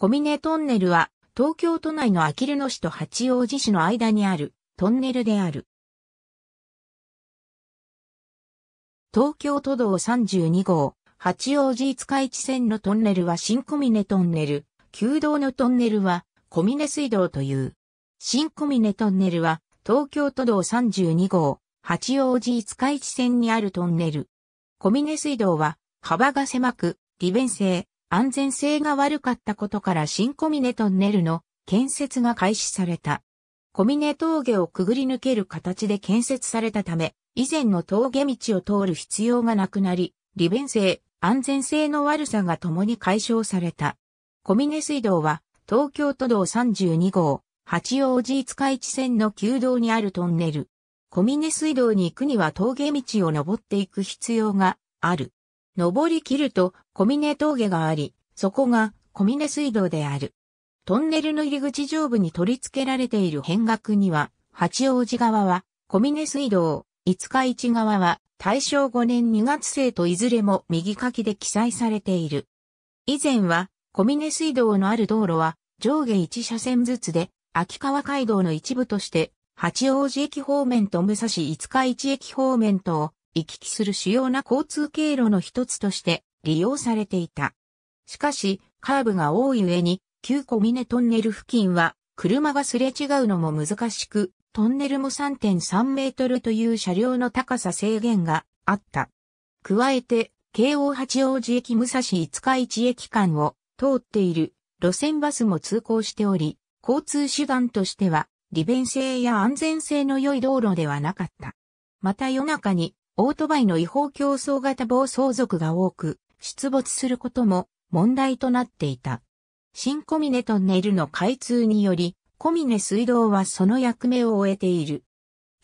小峰トンネルは東京都内のあきる野市と八王子市の間にあるトンネルである。東京都道32号、八王子五日市線のトンネルは新小峰トンネル、旧道のトンネルは小峰水道という。新小峰トンネルは東京都道32号、八王子五日市線にあるトンネル。小峰水道は幅が狭く、利便性、安全性が悪かったことから新小峰トンネルの建設が開始された。小峰峠をくぐり抜ける形で建設されたため、以前の峠道を通る必要がなくなり、利便性、安全性の悪さが共に解消された。小峰水道は、東京都道32号、八王子塚市線の旧道にあるトンネル。小峰水道に行くには峠道を登っていく必要がある。登り切ると小峰峠があり、そこが小峰水道である。トンネルの入り口上部に取り付けられている変額には、八王子側は小峰水道、五日市側は大正5年2月生といずれも右書きで記載されている。以前は小峰水道のある道路は上下1車線ずつで、秋川街道の一部として、八王子駅方面と武蔵五日市駅方面とを行き来する主要な交通経路の一つとして利用されていた。しかし、カーブが多い上に、旧小峰トンネル付近は、車がすれ違うのも難しく、トンネルも3.3メートルという車両の高さ制限があった。加えて、京王八王子駅武蔵五日市駅間を通っている路線バスも通行しており、交通手段としては利便性や安全性の良い道路ではなかった。また夜中にオートバイの違法競争型暴走族が多く、出没することも問題となっていた。新小峰トンネルの開通により、小峰水道はその役目を終えている。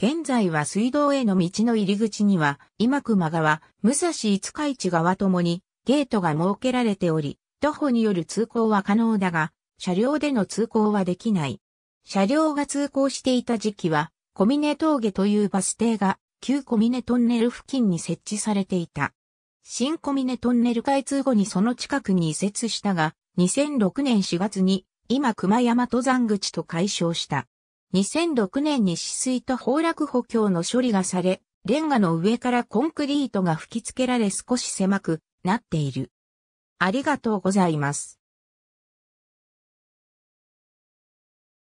現在は水道への道の入り口には、今熊川、武蔵五日市川ともに、ゲートが設けられており、徒歩による通行は可能だが、車両での通行はできない。車両が通行していた時期は、小峰峠というバス停が旧小峰トンネル付近に設置されていた。新小峰トンネル開通後にその近くに移設したが、2006年4月に今熊山登山口と解消した。2006年に止水と崩落補強の処理がされ、レンガの上からコンクリートが吹き付けられ少し狭くなっている。ありがとうございます。